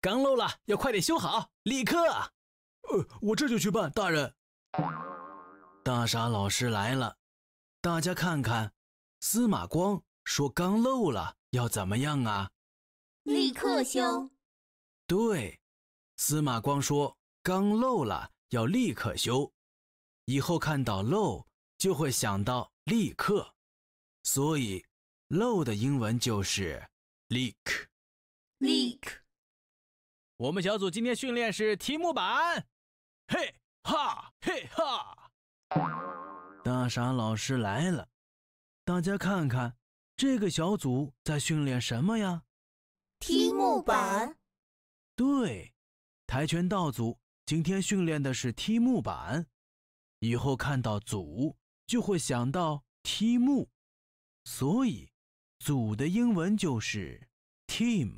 刚漏了，要快点修好，立刻！呃，我这就去办，大人。大傻老师来了，大家看看，司马光说刚漏了要怎么样啊？立刻修。对，司马光说刚漏了要立刻修，以后看到漏就会想到立刻，所以漏的英文就是 leak，leak。我们小组今天训练是踢木板，嘿哈嘿哈！大傻老师来了，大家看看这个小组在训练什么呀？踢木板。对，跆拳道组今天训练的是踢木板。以后看到组就会想到踢木，所以组的英文就是 team。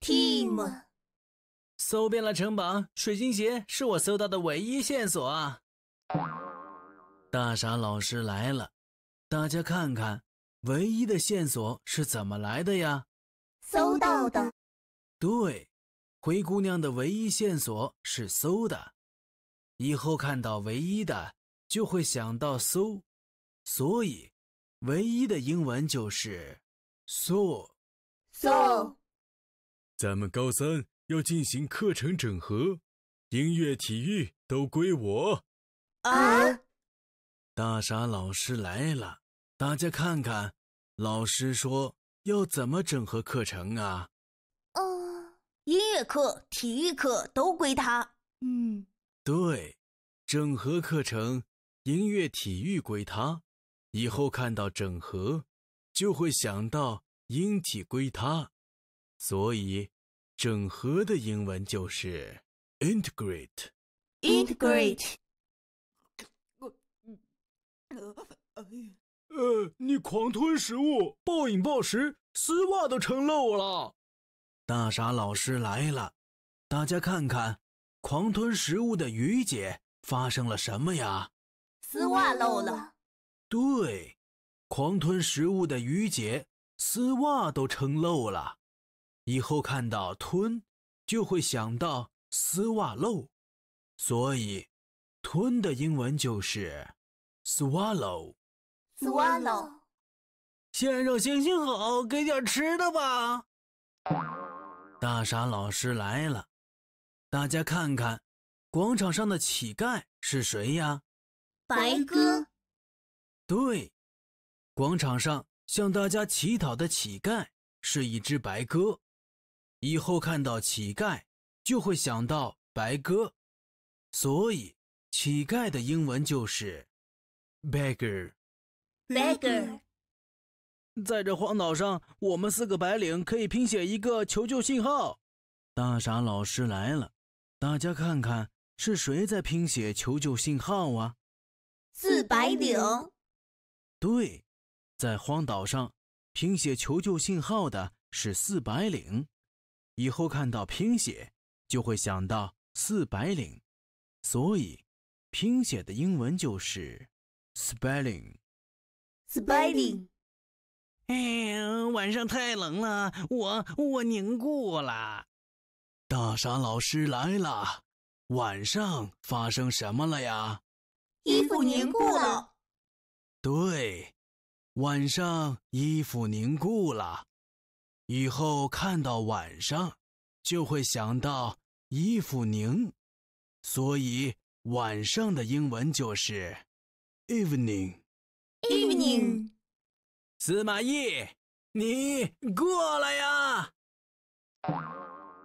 team。搜遍了城堡，水晶鞋是我搜到的唯一线索啊！大傻老师来了，大家看看，唯一的线索是怎么来的呀？搜到的。对，灰姑娘的唯一线索是搜的。以后看到唯一的就会想到搜，所以唯一的英文就是 so so。咱们高三。要进行课程整合，音乐、体育都归我。啊！大傻老师来了，大家看看。老师说要怎么整合课程啊？哦，音乐课、体育课都归他。嗯，对，整合课程，音乐、体育归他。以后看到整合，就会想到音体归他，所以。整合的英文就是 integrate。integrate。呃，你狂吞食物，暴饮暴食，丝袜都撑漏了。大傻老师来了，大家看看，狂吞食物的雨姐发生了什么呀？丝袜漏了。对，狂吞食物的雨姐，丝袜都撑漏了。以后看到吞，就会想到丝袜漏，所以，吞的英文就是，swallow。swallow。先生，行行好，给点吃的吧。大傻老师来了，大家看看，广场上的乞丐是谁呀？白鸽。对，广场上向大家乞讨的乞丐是一只白鸽。以后看到乞丐就会想到白鸽，所以乞丐的英文就是 beggar。beggar。在这荒岛上，我们四个白领可以拼写一个求救信号。大傻老师来了，大家看看是谁在拼写求救信号啊？四白领。对，在荒岛上拼写求救信号的是四白领。以后看到拼写就会想到四白领，所以拼写的英文就是 spelling。spelling。哎，晚上太冷了，我我凝固了。大傻老师来了，晚上发生什么了呀？衣服凝固了。对，晚上衣服凝固了。以后看到晚上，就会想到伊芙宁，所以晚上的英文就是 evening。evening。司马懿，你过来呀！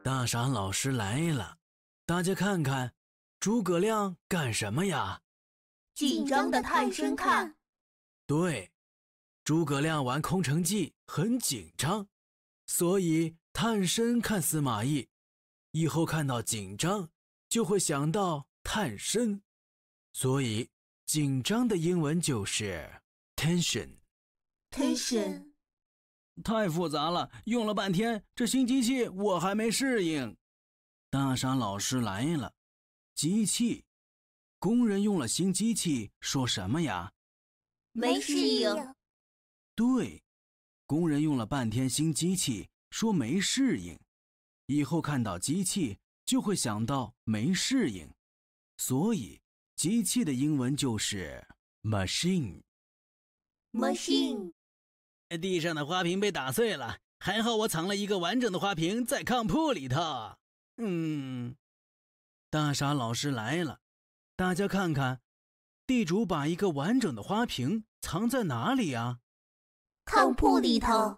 大傻老师来了，大家看看，诸葛亮干什么呀？紧张的探身看。对，诸葛亮玩空城计很紧张。所以，探身看司马懿，以后看到紧张就会想到探身，所以紧张的英文就是 tension。tension 太复杂了，用了半天，这新机器我还没适应。大傻老师来了，机器工人用了新机器，说什么呀？没适应。对。工人用了半天新机器，说没适应，以后看到机器就会想到没适应，所以机器的英文就是 machine。machine。地上的花瓶被打碎了，还好我藏了一个完整的花瓶在炕铺里头。嗯，大傻老师来了，大家看看，地主把一个完整的花瓶藏在哪里啊？炕铺里头，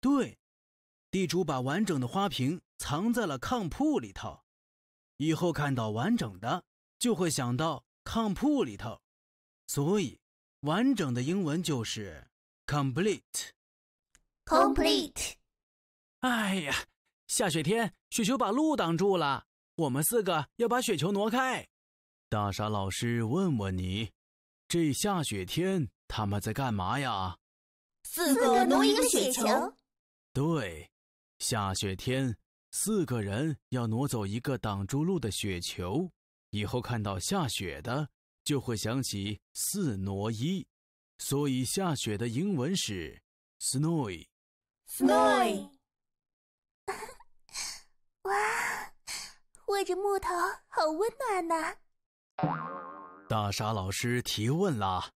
对，地主把完整的花瓶藏在了炕铺里头，以后看到完整的就会想到炕铺里头，所以完整的英文就是 “complete”。complete。哎呀，下雪天，雪球把路挡住了，我们四个要把雪球挪开。大傻老师，问问你，这下雪天他们在干嘛呀？四个挪一个雪球，对，下雪天四个人要挪走一个挡住路的雪球。以后看到下雪的，就会想起四挪一，所以下雪的英文是 snowy。snowy。哇，握着木头好温暖呐！大傻老师提问啦。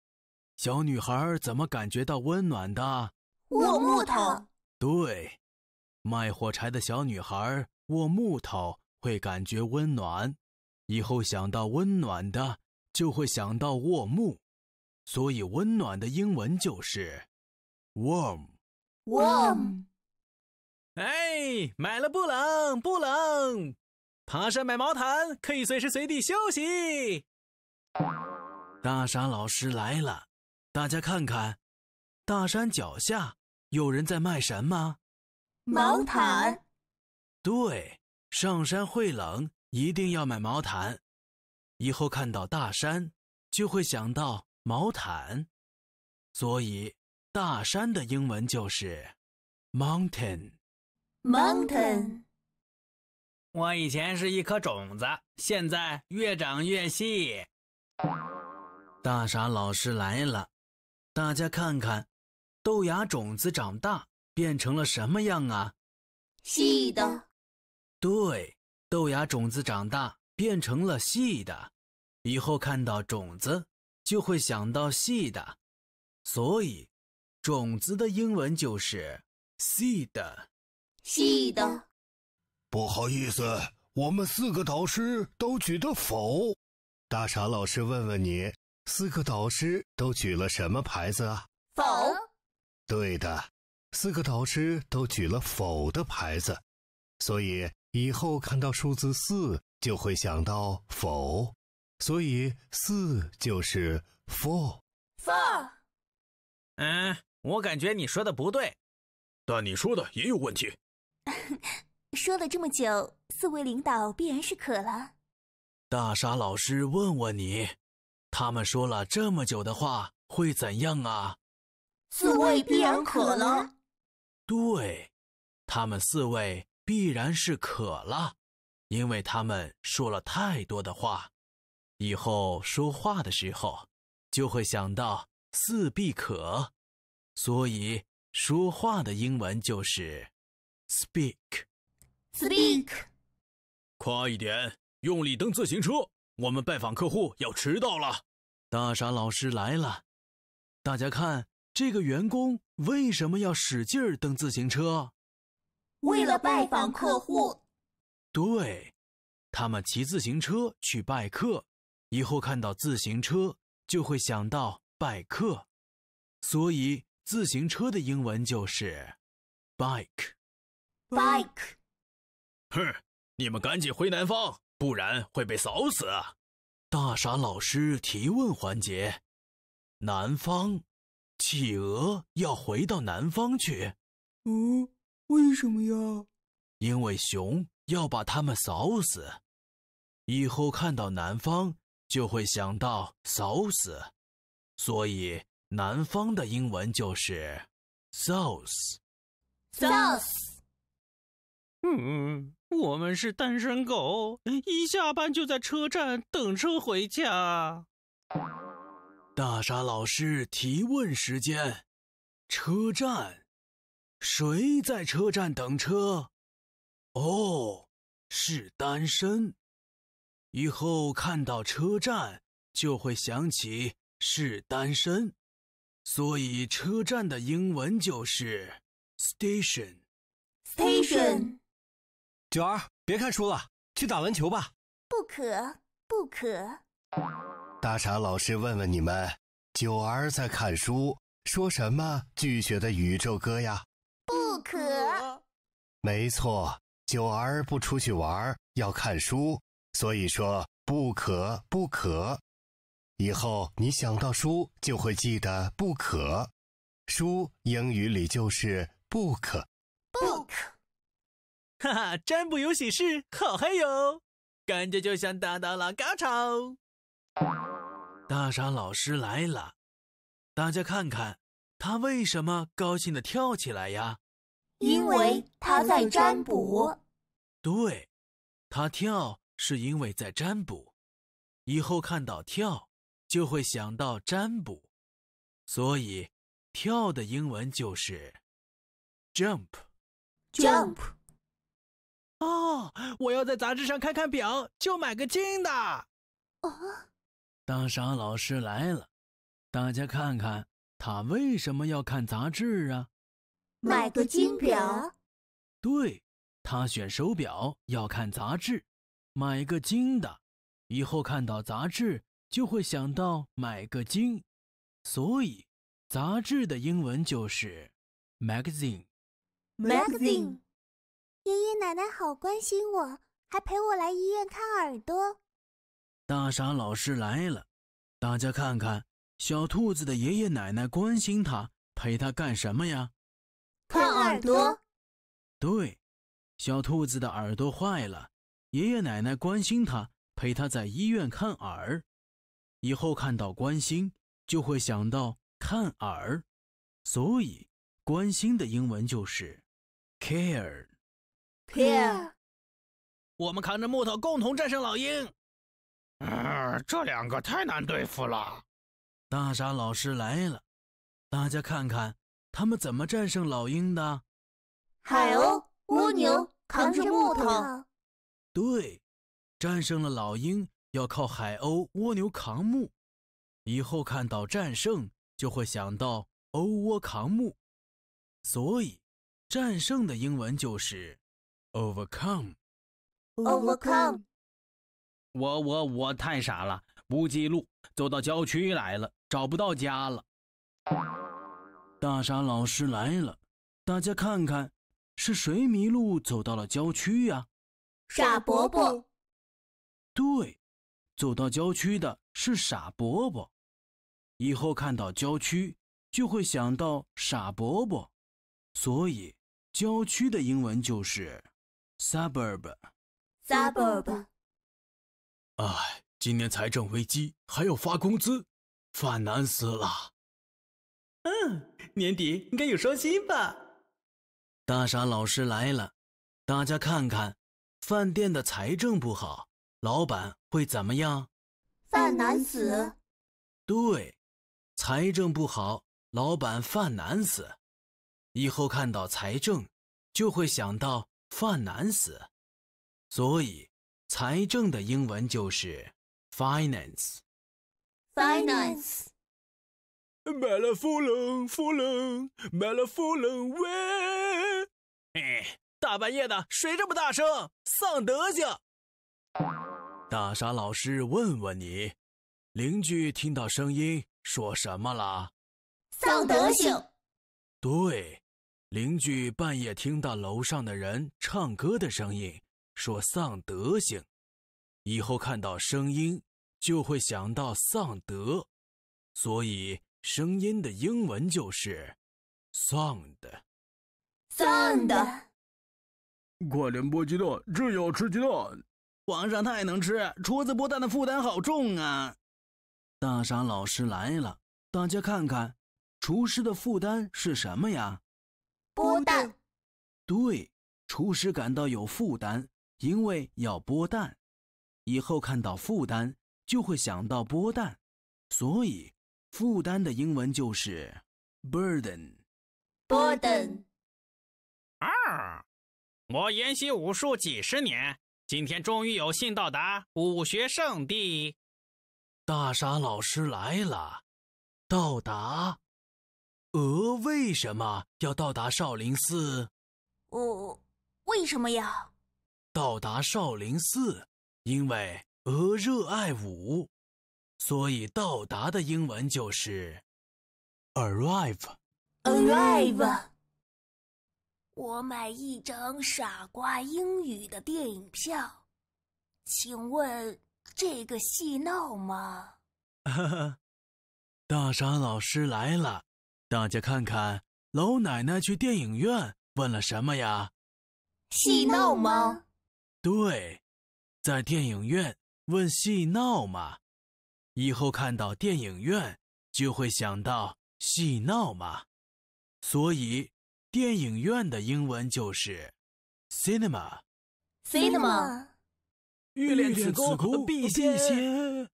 小女孩怎么感觉到温暖的？握木头。对，卖火柴的小女孩握木头会感觉温暖。以后想到温暖的，就会想到握木，所以温暖的英文就是 warm，warm。哎，买了不冷，不冷。爬山买毛毯，可以随时随地休息。大傻老师来了。大家看看，大山脚下有人在卖什么？毛毯。对，上山会冷，一定要买毛毯。以后看到大山，就会想到毛毯。所以，大山的英文就是 mountain。mountain。我以前是一颗种子，现在越长越细。大傻老师来了。大家看看，豆芽种子长大变成了什么样啊？细的。对，豆芽种子长大变成了细的，以后看到种子就会想到细的，所以种子的英文就是 seed。seed。不好意思，我们四个导师都举的否。大傻老师，问问你。四个导师都举了什么牌子啊？否，对的，四个导师都举了否的牌子，所以以后看到数字四就会想到否，所以四就是 for u for u。嗯，我感觉你说的不对，但你说的也有问题。说了这么久，四位领导必然是渴了。大沙老师，问问你。他们说了这么久的话，会怎样啊？四位必然渴了。对，他们四位必然是渴了，因为他们说了太多的话。以后说话的时候，就会想到四必渴，所以说话的英文就是 speak，speak。快一点，用力蹬自行车！我们拜访客户要迟到了。大傻老师来了，大家看这个员工为什么要使劲蹬自行车？为了拜访客户。对，他们骑自行车去拜客，以后看到自行车就会想到拜客，所以自行车的英文就是 bike。bike。哼，你们赶紧回南方，不然会被扫死大傻老师提问环节：南方，企鹅要回到南方去，嗯，为什么呀？因为熊要把它们扫死，以后看到南方就会想到扫死，所以南方的英文就是 South，South，嗯。我们是单身狗，一下班就在车站等车回家。大傻老师提问时间：车站，谁在车站等车？哦，是单身。以后看到车站就会想起是单身，所以车站的英文就是 station，station。九儿，别看书了，去打篮球吧。不可，不可。大傻老师问问你们，九儿在看书，说什么拒绝的宇宙歌呀？不可。没错，九儿不出去玩，要看书，所以说不可，不可。以后你想到书就会记得不可，书英语里就是不可。哈哈，占卜有喜事，好嗨哟！感觉就像达到了高潮。大傻老师来了，大家看看，他为什么高兴的跳起来呀？因为他在占卜。对，他跳是因为在占卜。以后看到跳，就会想到占卜，所以跳的英文就是 jump，jump。哦，我要在杂志上看看表，就买个金的。哦，大傻老师来了，大家看看他为什么要看杂志啊？买个金表。对他选手表要看杂志，买个金的，以后看到杂志就会想到买个金。所以，杂志的英文就是 magazine。magazine。爷爷奶奶好关心我，还陪我来医院看耳朵。大傻老师来了，大家看看小兔子的爷爷奶奶关心他，陪他干什么呀？看耳朵。对，小兔子的耳朵坏了，爷爷奶奶关心他，陪他在医院看耳。以后看到关心，就会想到看耳，所以关心的英文就是 care。天，我们扛着木头共同战胜老鹰。嗯，这两个太难对付了。大傻老师来了，大家看看他们怎么战胜老鹰的。海鸥、蜗牛扛着木头。对，战胜了老鹰要靠海鸥、蜗牛扛木。以后看到“战胜”就会想到“鸥蜗扛木”，所以“战胜”的英文就是。Overcome，overcome，我我我太傻了，不记路，走到郊区来了，找不到家了。大傻老师来了，大家看看是谁迷路走到了郊区呀？傻伯伯，对，走到郊区的是傻伯伯。以后看到郊区就会想到傻伯伯，所以郊区的英文就是。suburb，suburb，哎，今年财政危机还要发工资，犯难死了。嗯，年底应该有双薪吧？大傻老师来了，大家看看，饭店的财政不好，老板会怎么样？犯难死。对，财政不好，老板犯难死。以后看到财政，就会想到。犯难死，所以财政的英文就是 finance。Finance。买了富冷，富冷，买了富冷，喂！哎，大半夜的，谁这么大声？丧德行！大傻老师，问问你，邻居听到声音说什么了？丧德行。对。邻居半夜听到楼上的人唱歌的声音，说丧德行，以后看到声音就会想到丧德，所以声音的英文就是 sound。sound。快点剥鸡蛋，朕要吃鸡蛋。皇上太能吃，厨子剥蛋的负担好重啊！大傻老师来了，大家看看，厨师的负担是什么呀？剥蛋，对，厨师感到有负担，因为要剥蛋，以后看到负担就会想到剥蛋，所以负担的英文就是 burden。burden。二，我研习武术几十年，今天终于有幸到达武学圣地，大傻老师来了，到达。鹅为什么要到达少林寺？哦，为什么要到达少林寺？因为鹅热爱舞，所以到达的英文就是 arrive arrive。我买一张《傻瓜英语》的电影票，请问这个戏闹吗？哈哈，大傻老师来了。大家看看，老奶奶去电影院问了什么呀？戏闹吗？对，在电影院问戏闹嘛。以后看到电影院就会想到戏闹嘛。所以，电影院的英文就是 cinema。cinema。欲练此功，必先。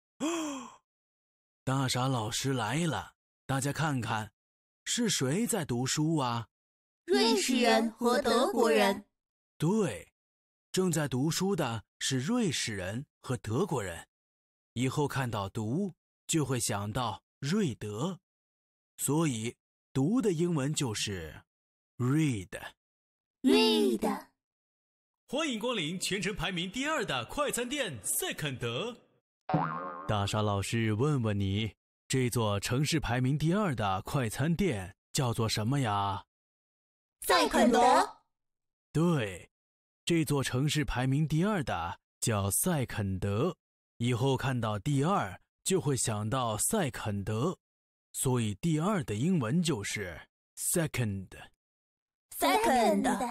大傻老师来了，大家看看。是谁在读书啊？瑞士人和德国人。对，正在读书的是瑞士人和德国人。以后看到“读”就会想到“瑞德”，所以“读”的英文就是 “read”。read。欢迎光临全城排名第二的快餐店——赛肯德。大傻老师，问问你。这座城市排名第二的快餐店叫做什么呀？赛肯德。对，这座城市排名第二的叫赛肯德。以后看到第二就会想到赛肯德，所以第二的英文就是 second。second。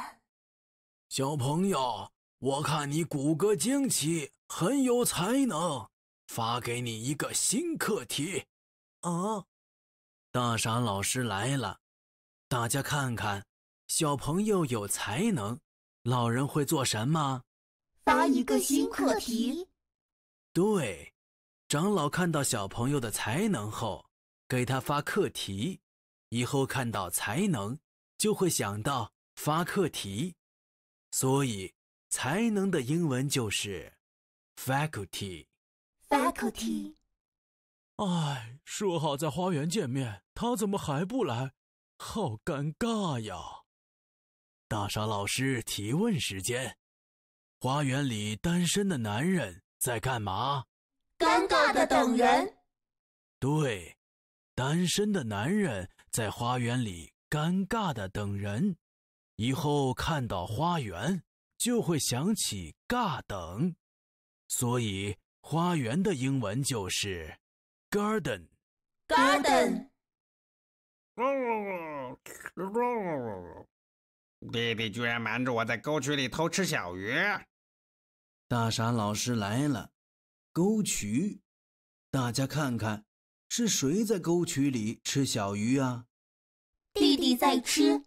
小朋友，我看你骨骼惊奇，很有才能，发给你一个新课题。啊，大傻老师来了，大家看看，小朋友有才能，老人会做什么？发一个新课题。对，长老看到小朋友的才能后，给他发课题，以后看到才能就会想到发课题，所以才能的英文就是 faculty，faculty。哎，说好在花园见面，他怎么还不来？好尴尬呀！大傻老师提问时间：花园里单身的男人在干嘛？尴尬的等人。对，单身的男人在花园里尴尬的等人。以后看到花园就会想起尬等，所以花园的英文就是。Garden, garden。弟弟居然瞒着我在沟渠里偷吃小鱼。大傻老师来了，沟渠，大家看看是谁在沟渠里吃小鱼啊？弟弟在吃。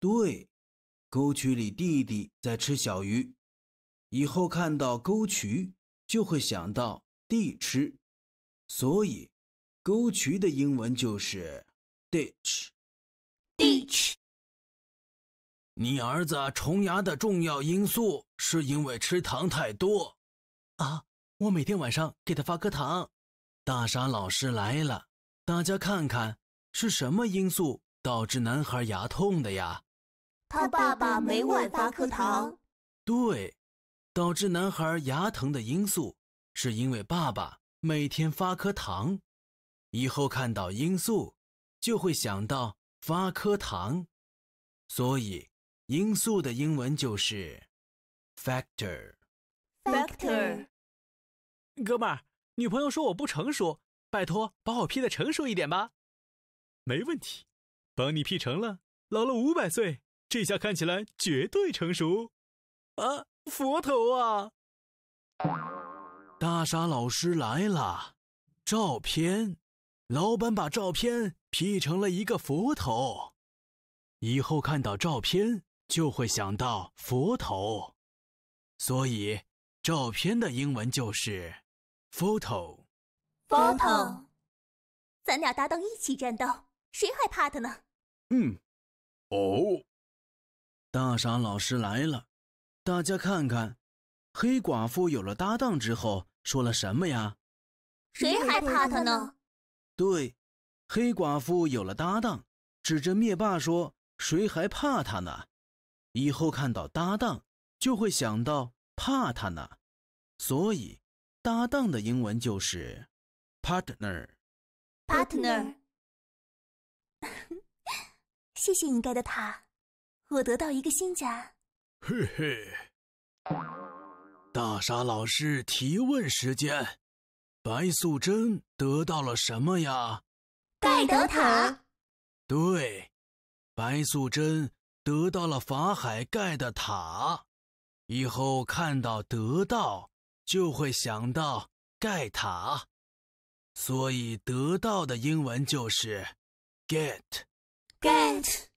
对，沟渠里弟弟在吃小鱼。以后看到沟渠，就会想到弟吃。所以，沟渠的英文就是 ditch。ditch。你儿子虫牙的重要因素是因为吃糖太多，啊，我每天晚上给他发颗糖。大傻老师来了，大家看看是什么因素导致男孩牙痛的呀？他爸爸每晚发颗糖。对，导致男孩牙疼的因素是因为爸爸。每天发颗糖，以后看到罂粟就会想到发颗糖，所以罂粟的英文就是 factor。factor。哥们儿，女朋友说我不成熟，拜托把我 P 的成熟一点吧。没问题，帮你 P 成了，老了五百岁，这下看起来绝对成熟。啊，佛头啊！大傻老师来了，照片，老板把照片 P 成了一个佛头，以后看到照片就会想到佛头，所以照片的英文就是 “photo”。photo，咱俩搭档一起战斗，谁还怕他呢？嗯，哦，大傻老师来了，大家看看，黑寡妇有了搭档之后。说了什么呀？谁还怕他呢？对，黑寡妇有了搭档，指着灭霸说：“谁还怕他呢？”以后看到搭档就会想到怕他呢。所以，搭档的英文就是 partner。Partner，谢谢你盖的塔，我得到一个新家。嘿嘿。大傻老师提问时间：白素贞得到了什么呀？盖德塔。对，白素贞得到了法海盖的塔，以后看到得到就会想到盖塔，所以得到的英文就是 get get。